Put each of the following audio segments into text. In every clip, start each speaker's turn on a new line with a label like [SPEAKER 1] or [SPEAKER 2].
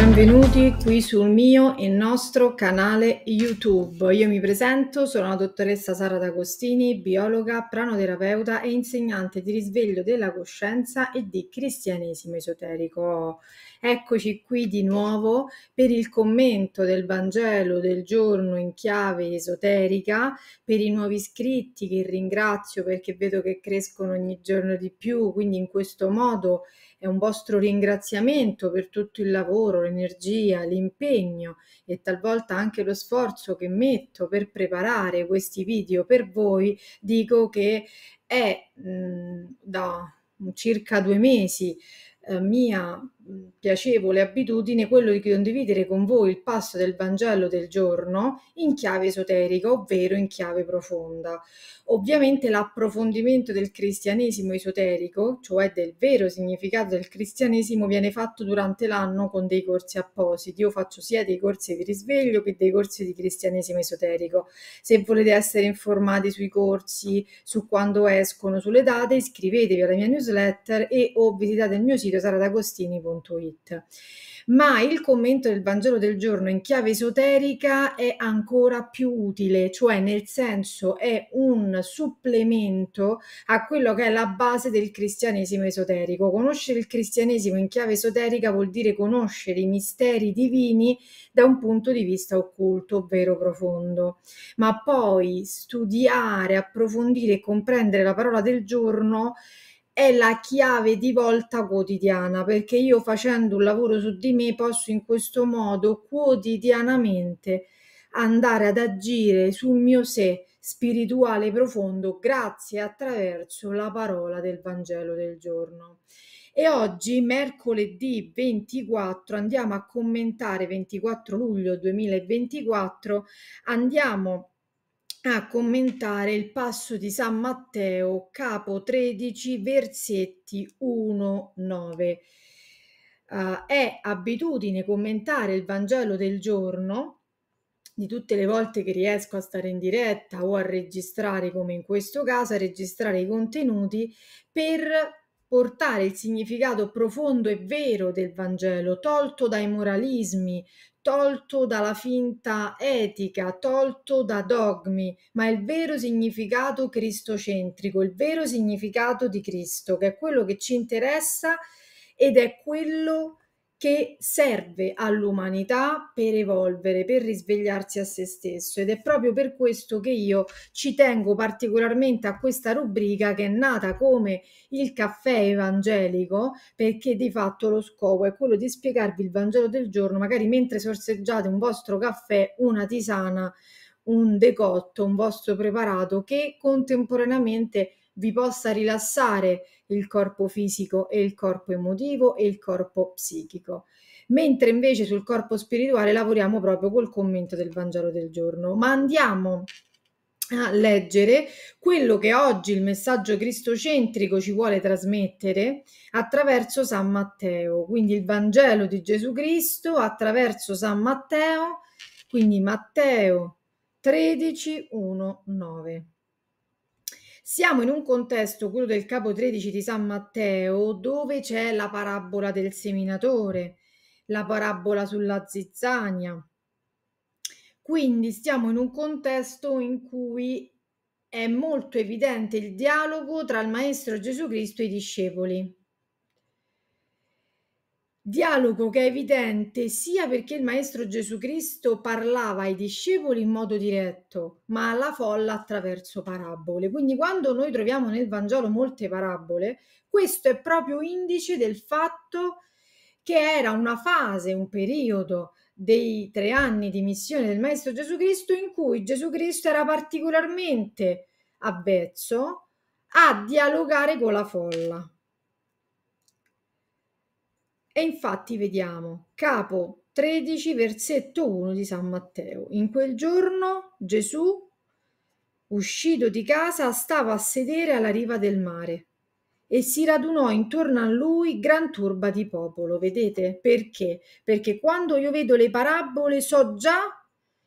[SPEAKER 1] Benvenuti qui sul mio e nostro canale YouTube. Io mi presento, sono la dottoressa Sara D'Agostini, biologa, pranoterapeuta e insegnante di risveglio della coscienza e di cristianesimo esoterico. Eccoci qui di nuovo per il commento del Vangelo del giorno in chiave esoterica, per i nuovi iscritti che ringrazio perché vedo che crescono ogni giorno di più, quindi in questo modo è un vostro ringraziamento per tutto il lavoro, l'energia, l'impegno e talvolta anche lo sforzo che metto per preparare questi video per voi, dico che è mh, mm, da circa due mesi eh, mia piacevole abitudine quello di condividere con voi il passo del Vangelo del giorno in chiave esoterica, ovvero in chiave profonda. Ovviamente l'approfondimento del cristianesimo esoterico, cioè del vero significato del cristianesimo, viene fatto durante l'anno con dei corsi appositi. Io faccio sia dei corsi di risveglio che dei corsi di cristianesimo esoterico. Se volete essere informati sui corsi, su quando escono, sulle date, iscrivetevi alla mia newsletter e o visitate il mio sito saradagostini.com. It. Ma il commento del Vangelo del giorno in chiave esoterica è ancora più utile, cioè nel senso è un supplemento a quello che è la base del cristianesimo esoterico. Conoscere il cristianesimo in chiave esoterica vuol dire conoscere i misteri divini da un punto di vista occulto, ovvero profondo. Ma poi studiare, approfondire e comprendere la parola del giorno è la chiave di volta quotidiana perché io facendo un lavoro su di me posso in questo modo quotidianamente andare ad agire sul mio sé spirituale profondo grazie attraverso la parola del Vangelo del giorno. E oggi, mercoledì 24, andiamo a commentare 24 luglio 2024, andiamo a a commentare il passo di San Matteo, capo 13, versetti 1-9. Uh, ah, è abitudine commentare il Vangelo del giorno, di tutte le volte che riesco a stare in diretta o a registrare, come in questo caso, a registrare i contenuti per portare il significato profondo e vero del Vangelo, tolto dai moralismi, tolto dalla finta etica, tolto da dogmi, ma il vero significato cristocentrico, il vero significato di Cristo, che è quello che ci interessa ed è quello che serve all'umanità per evolvere, per risvegliarsi a se stesso ed è proprio per questo che io ci tengo particolarmente a questa rubrica che è nata come il caffè evangelico perché di fatto lo scopo è quello di spiegarvi il Vangelo del giorno, magari mentre sorseggiate un vostro caffè, una tisana, un decotto, un vostro preparato che contemporaneamente vi possa rilassare il corpo fisico e il corpo emotivo e il corpo psichico. Mentre invece sul corpo spirituale lavoriamo proprio col commento del Vangelo del giorno. Ma andiamo a leggere quello che oggi il messaggio cristocentrico ci vuole trasmettere attraverso San Matteo, quindi il Vangelo di Gesù Cristo attraverso San Matteo, quindi Matteo 13, 1, 9. Siamo in un contesto, quello del capo 13 di San Matteo, dove c'è la parabola del seminatore, la parabola sulla zizzania. Quindi stiamo in un contesto in cui è molto evidente il dialogo tra il Maestro Gesù Cristo e i discepoli. Dialogo che è evidente sia perché il Maestro Gesù Cristo parlava ai discepoli in modo diretto, ma alla folla attraverso parabole. Quindi quando noi troviamo nel Vangelo molte parabole, questo è proprio indice del fatto che era una fase, un periodo dei tre anni di missione del Maestro Gesù Cristo in cui Gesù Cristo era particolarmente avvezzo a dialogare con la folla. E infatti vediamo, capo 13, versetto 1 di San Matteo. In quel giorno Gesù, uscito di casa, stava a sedere alla riva del mare e si radunò intorno a lui gran turba di popolo. Vedete? Perché? Perché quando io vedo le parabole so già,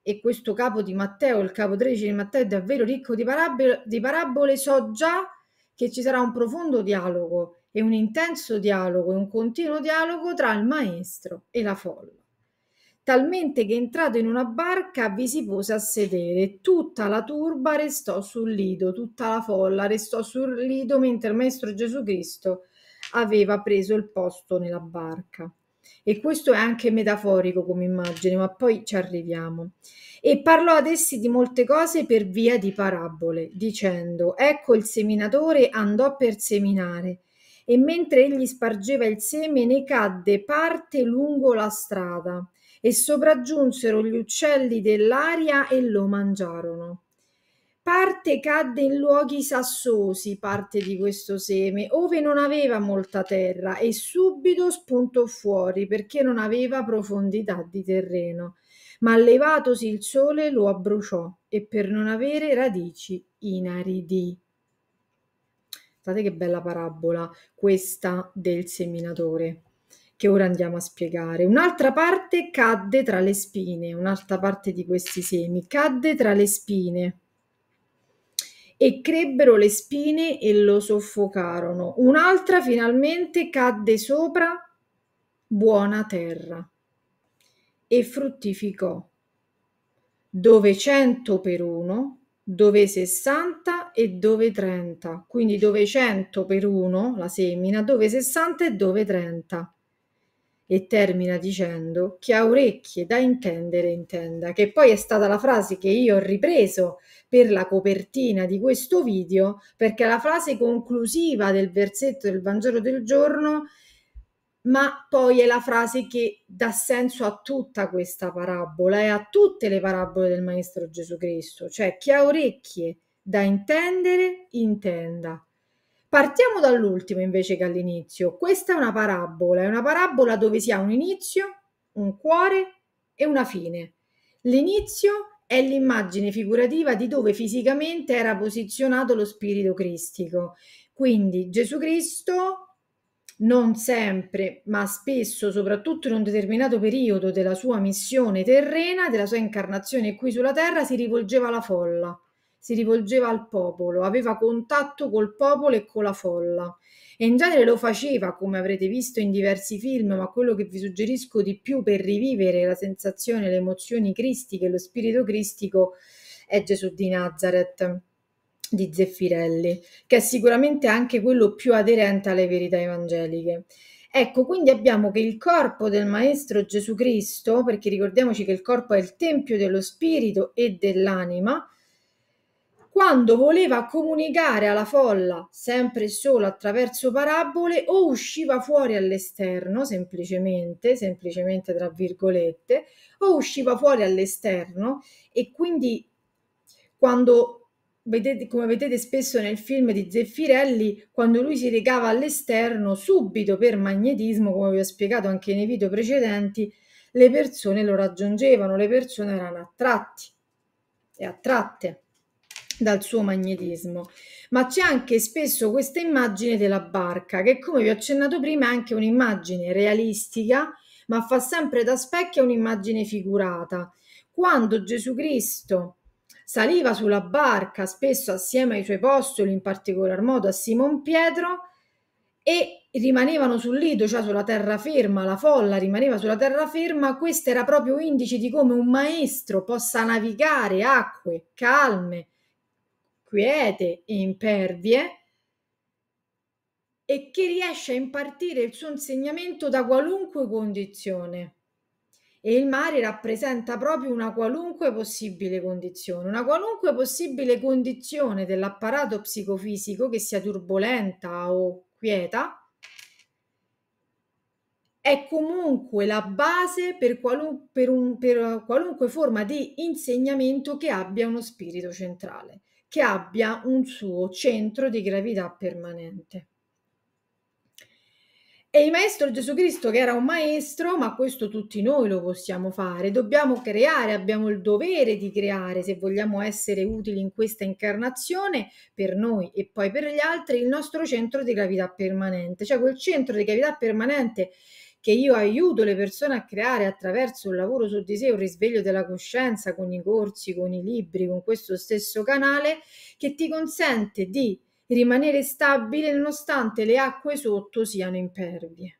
[SPEAKER 1] e questo capo di Matteo, il capo 13 di Matteo è davvero ricco di parabole, di parabole so già che ci sarà un profondo dialogo e un intenso dialogo e un continuo dialogo tra il maestro e la folla. Talmente che entrato in una barca vi si pose a sedere, tutta la turba restò sul lido, tutta la folla restò sul lido mentre il maestro Gesù Cristo aveva preso il posto nella barca. E questo è anche metaforico come immagine, ma poi ci arriviamo. E parlò ad essi di molte cose per via di parabole, dicendo: Ecco il seminatore andò per seminare e mentre egli spargeva il seme ne cadde parte lungo la strada e sopraggiunsero gli uccelli dell'aria e lo mangiarono. Parte cadde in luoghi sassosi, parte di questo seme, ove non aveva molta terra e subito spuntò fuori perché non aveva profondità di terreno. Ma levatosi il sole lo abbruciò e per non avere radici inaridì. Guardate che bella parabola questa del seminatore che ora andiamo a spiegare. Un'altra parte cadde tra le spine, un'altra parte di questi semi cadde tra le spine e crebbero le spine e lo soffocarono. Un'altra finalmente cadde sopra buona terra e fruttificò, dove cento per uno dove 60 e dove 30, quindi dove 100 per 1 la semina, dove 60 e dove 30. E termina dicendo chi ha orecchie da intendere intenda, che poi è stata la frase che io ho ripreso per la copertina di questo video, perché la frase conclusiva del versetto del Vangelo del giorno ma poi è la frase che dà senso a tutta questa parabola e a tutte le parabole del Maestro Gesù Cristo, cioè chi ha orecchie da intendere, intenda. Partiamo dall'ultimo invece che all'inizio. Questa è una parabola, è una parabola dove si ha un inizio, un cuore e una fine. L'inizio è l'immagine figurativa di dove fisicamente era posizionato lo spirito cristico. Quindi Gesù Cristo non sempre, ma spesso, soprattutto in un determinato periodo della sua missione terrena, della sua incarnazione qui sulla terra, si rivolgeva alla folla, si rivolgeva al popolo, aveva contatto col popolo e con la folla. E in genere lo faceva, come avrete visto in diversi film, ma quello che vi suggerisco di più per rivivere la sensazione, le emozioni cristiche, lo spirito cristico è Gesù di Nazareth di Zeffirelli, che è sicuramente anche quello più aderente alle verità evangeliche. Ecco, quindi abbiamo che il corpo del Maestro Gesù Cristo, perché ricordiamoci che il corpo è il tempio dello spirito e dell'anima, quando voleva comunicare alla folla, sempre e solo attraverso parabole, o usciva fuori all'esterno, semplicemente, semplicemente tra virgolette, o usciva fuori all'esterno e quindi quando vedete, come vedete spesso nel film di Zeffirelli, quando lui si recava all'esterno, subito per magnetismo, come vi ho spiegato anche nei video precedenti, le persone lo raggiungevano, le persone erano attratti e attratte dal suo magnetismo. Ma c'è anche spesso questa immagine della barca, che come vi ho accennato prima è anche un'immagine realistica, ma fa sempre da specchio un'immagine figurata. Quando Gesù Cristo Saliva sulla barca spesso assieme ai suoi postoli, in particolar modo a Simon Pietro, e rimanevano sul lido, cioè sulla terraferma, la folla rimaneva sulla terraferma, questo era proprio indice di come un maestro possa navigare acque calme, quiete e impervie e che riesce a impartire il suo insegnamento da qualunque condizione e il mare rappresenta proprio una qualunque possibile condizione, una qualunque possibile condizione dell'apparato psicofisico che sia turbolenta o quieta, è comunque la base per, qualun- per, un, per qualunque forma di insegnamento che abbia uno spirito centrale, che abbia un suo centro di gravità permanente. E il maestro Gesù Cristo, che era un maestro, ma questo tutti noi lo possiamo fare, dobbiamo creare, abbiamo il dovere di creare, se vogliamo essere utili in questa incarnazione, per noi e poi per gli altri, il nostro centro di gravità permanente, cioè quel centro di gravità permanente che io aiuto le persone a creare attraverso un lavoro su di sé, un risveglio della coscienza con i corsi, con i libri, con questo stesso canale, che ti consente di rimanere stabile nonostante le acque sotto siano impervie.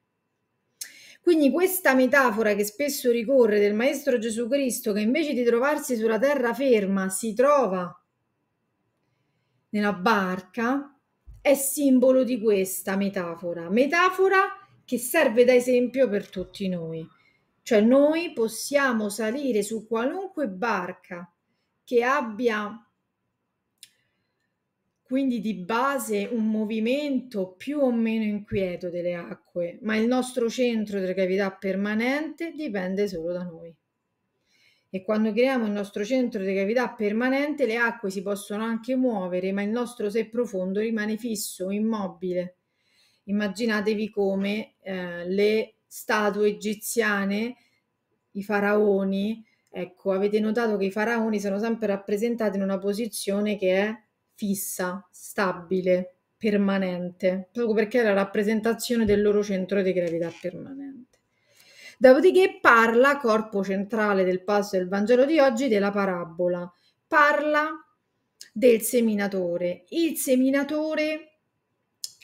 [SPEAKER 1] Quindi questa metafora che spesso ricorre del Maestro Gesù Cristo, che invece di trovarsi sulla terraferma si trova nella barca, è simbolo di questa metafora, metafora che serve da esempio per tutti noi. Cioè noi possiamo salire su qualunque barca che abbia quindi di base un movimento più o meno inquieto delle acque, ma il nostro centro di gravità permanente dipende solo da noi. E quando creiamo il nostro centro di gravità permanente, le acque si possono anche muovere, ma il nostro sé profondo rimane fisso, immobile. Immaginatevi come eh, le statue egiziane, i faraoni, ecco, avete notato che i faraoni sono sempre rappresentati in una posizione che è fissa, stabile, permanente, proprio perché è la rappresentazione del loro centro di gravità permanente. Dopodiché parla, corpo centrale del passo del Vangelo di oggi, della parabola. Parla del seminatore. Il seminatore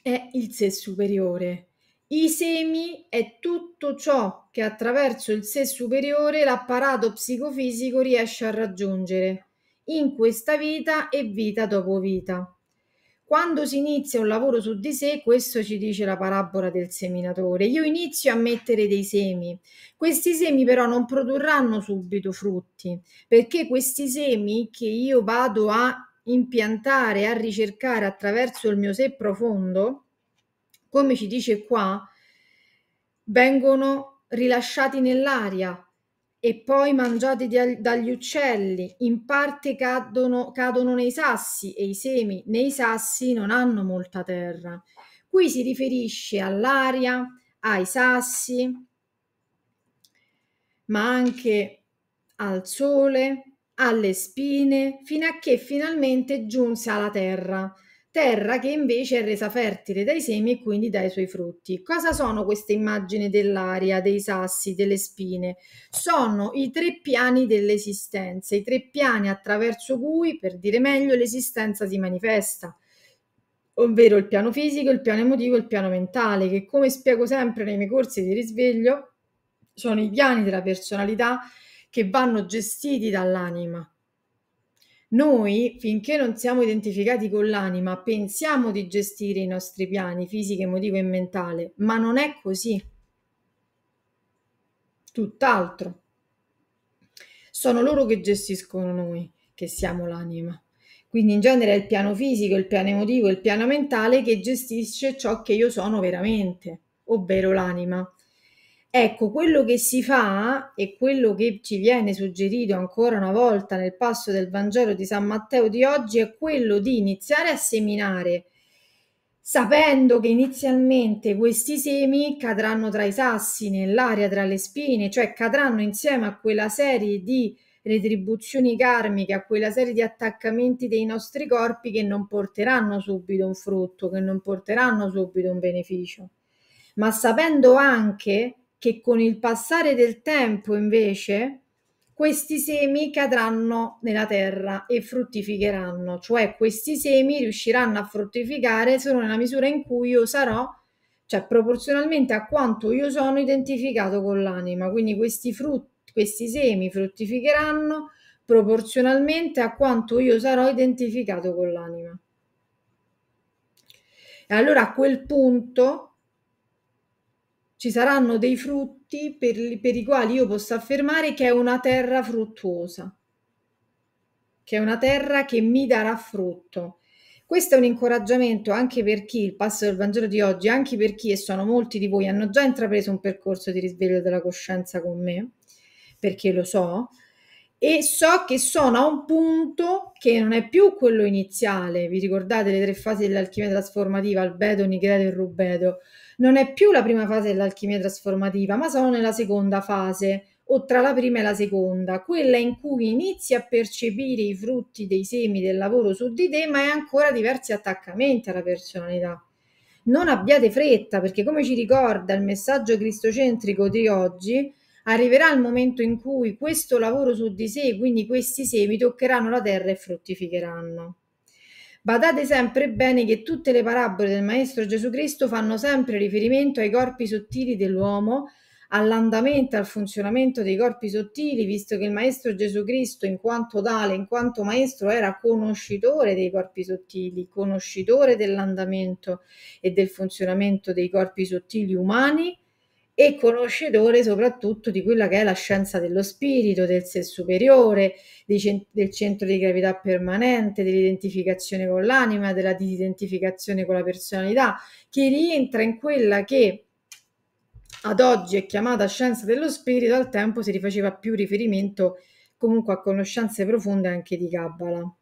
[SPEAKER 1] è il sé superiore. I semi è tutto ciò che attraverso il sé superiore l'apparato psicofisico riesce a raggiungere in questa vita e vita dopo vita. Quando si inizia un lavoro su di sé, questo ci dice la parabola del seminatore, io inizio a mettere dei semi. Questi semi però non produrranno subito frutti, perché questi semi che io vado a impiantare, a ricercare attraverso il mio sé profondo, come ci dice qua, vengono rilasciati nell'aria, e poi mangiati dagli uccelli, in parte cadono, cadono nei sassi e i semi nei sassi non hanno molta terra. Qui si riferisce all'aria, ai sassi, ma anche al sole, alle spine, fino a che finalmente giunse alla terra terra che invece è resa fertile dai semi e quindi dai suoi frutti. Cosa sono queste immagini dell'aria, dei sassi, delle spine? Sono i tre piani dell'esistenza, i tre piani attraverso cui, per dire meglio, l'esistenza si manifesta ovvero il piano fisico, il piano emotivo e il piano mentale, che come spiego sempre nei miei corsi di risveglio, sono i piani della personalità che vanno gestiti dall'anima. Noi, finché non siamo identificati con l'anima, pensiamo di gestire i nostri piani fisico, emotivo e mentale, ma non è così. Tutt'altro. Sono loro che gestiscono noi, che siamo l'anima. Quindi in genere è il piano fisico, il piano emotivo, il piano mentale che gestisce ciò che io sono veramente, ovvero l'anima. Ecco, quello che si fa e quello che ci viene suggerito ancora una volta nel passo del Vangelo di San Matteo di oggi è quello di iniziare a seminare, sapendo che inizialmente questi semi cadranno tra i sassi, nell'aria tra le spine, cioè cadranno insieme a quella serie di retribuzioni karmiche, a quella serie di attaccamenti dei nostri corpi che non porteranno subito un frutto, che non porteranno subito un beneficio. Ma sapendo anche che con il passare del tempo invece questi semi cadranno nella terra e fruttificheranno, cioè questi semi riusciranno a fruttificare solo nella misura in cui io sarò, cioè proporzionalmente a quanto io sono identificato con l'anima, quindi questi, frutti, questi semi fruttificheranno proporzionalmente a quanto io sarò identificato con l'anima. E allora a quel punto ci saranno dei frutti per, per i quali io posso affermare che è una terra fruttuosa, che è una terra che mi darà frutto. Questo è un incoraggiamento anche per chi, il passo del Vangelo di oggi, anche per chi, e sono molti di voi, hanno già intrapreso un percorso di risveglio della coscienza con me, perché lo so, e so che sono a un punto che non è più quello iniziale. Vi ricordate le tre fasi dell'alchimia trasformativa, albedo, nigredo e rubedo? non è più la prima fase dell'alchimia trasformativa, ma sono nella seconda fase o tra la prima e la seconda, quella in cui inizi a percepire i frutti dei semi del lavoro su di te, ma hai ancora diversi attaccamenti alla personalità. Non abbiate fretta, perché come ci ricorda il messaggio cristocentrico di oggi, arriverà il momento in cui questo lavoro su di sé, quindi questi semi, toccheranno la terra e fruttificheranno. Badate sempre bene che tutte le parabole del Maestro Gesù Cristo fanno sempre riferimento ai corpi sottili dell'uomo, all'andamento, al funzionamento dei corpi sottili, visto che il Maestro Gesù Cristo, in quanto tale, in quanto Maestro, era conoscitore dei corpi sottili, conoscitore dell'andamento e del funzionamento dei corpi sottili umani e conoscitore soprattutto di quella che è la scienza dello spirito, del sé superiore, cent- del centro di gravità permanente, dell'identificazione con l'anima, della disidentificazione con la personalità, che rientra in quella che ad oggi è chiamata scienza dello spirito, al tempo si rifaceva più riferimento comunque a conoscenze profonde anche di Kabbalah.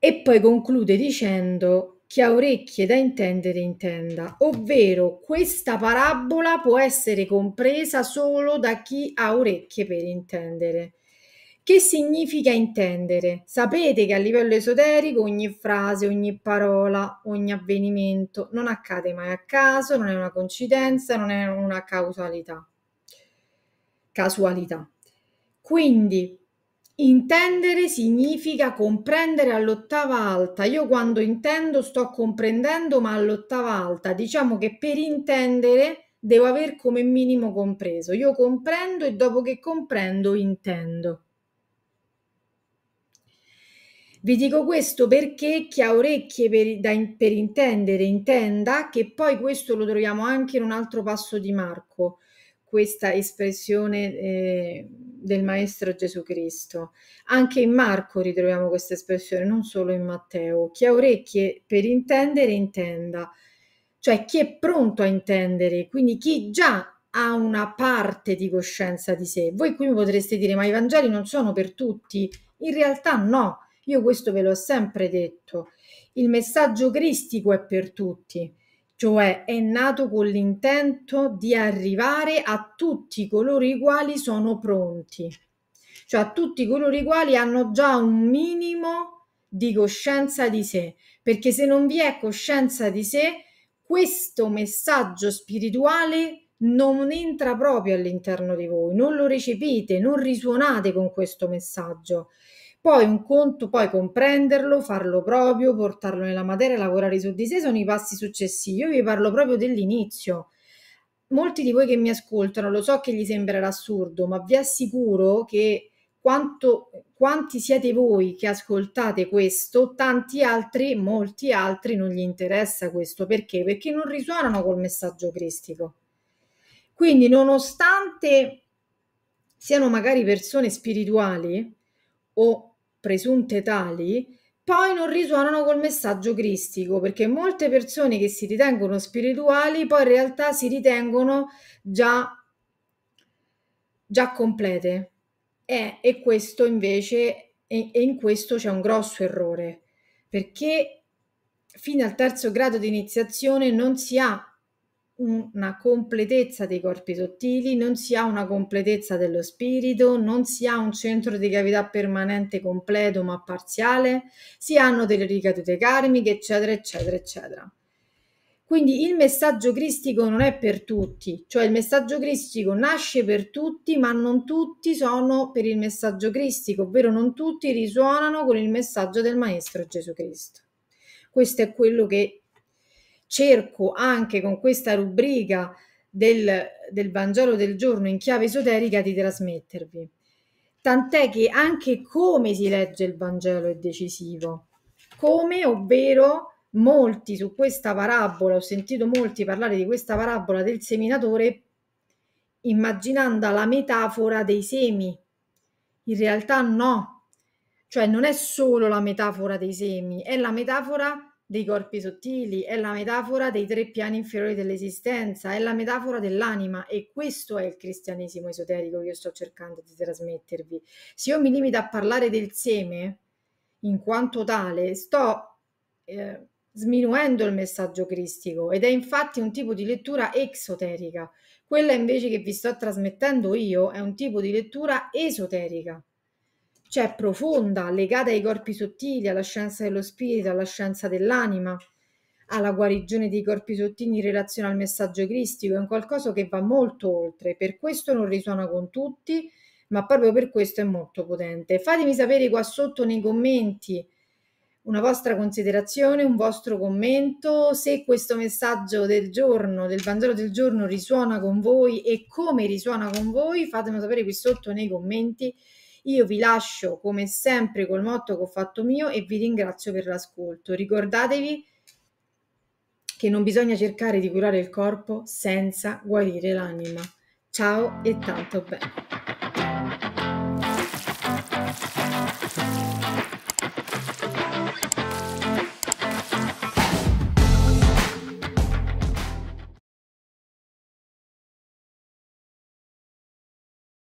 [SPEAKER 1] E poi conclude dicendo chi ha orecchie da intendere intenda, ovvero questa parabola può essere compresa solo da chi ha orecchie per intendere. Che significa intendere? Sapete che a livello esoterico ogni frase, ogni parola, ogni avvenimento non accade mai a caso, non è una coincidenza, non è una causalità. Casualità. Quindi Intendere significa comprendere all'ottava alta. Io quando intendo sto comprendendo ma all'ottava alta. Diciamo che per intendere devo aver come minimo compreso. Io comprendo e dopo che comprendo intendo. Vi dico questo perché chi ha orecchie per, da, per intendere intenda che poi questo lo troviamo anche in un altro passo di Marco. Questa espressione... Eh, del Maestro Gesù Cristo. Anche in Marco ritroviamo questa espressione, non solo in Matteo. Chi ha orecchie per intendere, intenda. Cioè chi è pronto a intendere, quindi chi già ha una parte di coscienza di sé. Voi qui mi potreste dire, ma i Vangeli non sono per tutti. In realtà no, io questo ve l'ho sempre detto. Il messaggio cristico è per tutti cioè è nato con l'intento di arrivare a tutti coloro i quali sono pronti, cioè a tutti coloro i quali hanno già un minimo di coscienza di sé, perché se non vi è coscienza di sé, questo messaggio spirituale non entra proprio all'interno di voi, non lo recepite, non risuonate con questo messaggio poi un conto, poi comprenderlo, farlo proprio, portarlo nella materia, lavorare su di sé sono i passi successivi. Io vi parlo proprio dell'inizio. Molti di voi che mi ascoltano lo so che gli sembrerà assurdo, ma vi assicuro che quanto, quanti siete voi che ascoltate questo, tanti altri, molti altri non gli interessa questo perché? Perché non risuonano col messaggio cristico. Quindi, nonostante siano magari persone spirituali o presunte tali, poi non risuonano col messaggio cristico, perché molte persone che si ritengono spirituali poi in realtà si ritengono già, già complete. Eh, e questo invece, e, e in questo c'è un grosso errore, perché fino al terzo grado di iniziazione non si ha una completezza dei corpi sottili, non si ha una completezza dello spirito, non si ha un centro di gravità permanente completo ma parziale, si hanno delle ricadute karmiche, eccetera, eccetera, eccetera. Quindi il messaggio cristico non è per tutti, cioè il messaggio cristico nasce per tutti, ma non tutti sono per il messaggio cristico, ovvero non tutti risuonano con il messaggio del Maestro Gesù Cristo. Questo è quello che cerco anche con questa rubrica del, del Vangelo del giorno in chiave esoterica di trasmettervi. Tant'è che anche come si legge il Vangelo è decisivo. Come, ovvero, molti su questa parabola, ho sentito molti parlare di questa parabola del seminatore immaginando la metafora dei semi. In realtà no, cioè non è solo la metafora dei semi, è la metafora dei corpi sottili, è la metafora dei tre piani inferiori dell'esistenza, è la metafora dell'anima e questo è il cristianesimo esoterico che io sto cercando di trasmettervi. Se io mi limito a parlare del seme, in quanto tale, sto eh, sminuendo il messaggio cristico ed è infatti un tipo di lettura exoterica. Quella invece che vi sto trasmettendo io è un tipo di lettura esoterica cioè profonda, legata ai corpi sottili, alla scienza dello spirito, alla scienza dell'anima, alla guarigione dei corpi sottili in relazione al messaggio cristico, è un qualcosa che va molto oltre, per questo non risuona con tutti, ma proprio per questo è molto potente. Fatemi sapere qua sotto nei commenti una vostra considerazione, un vostro commento, se questo messaggio del giorno, del Vangelo del giorno risuona con voi e come risuona con voi, fatemelo sapere qui sotto nei commenti io vi lascio come sempre col motto che ho fatto mio e vi ringrazio per l'ascolto. Ricordatevi che non bisogna cercare di curare il corpo senza guarire l'anima. Ciao e tanto bene.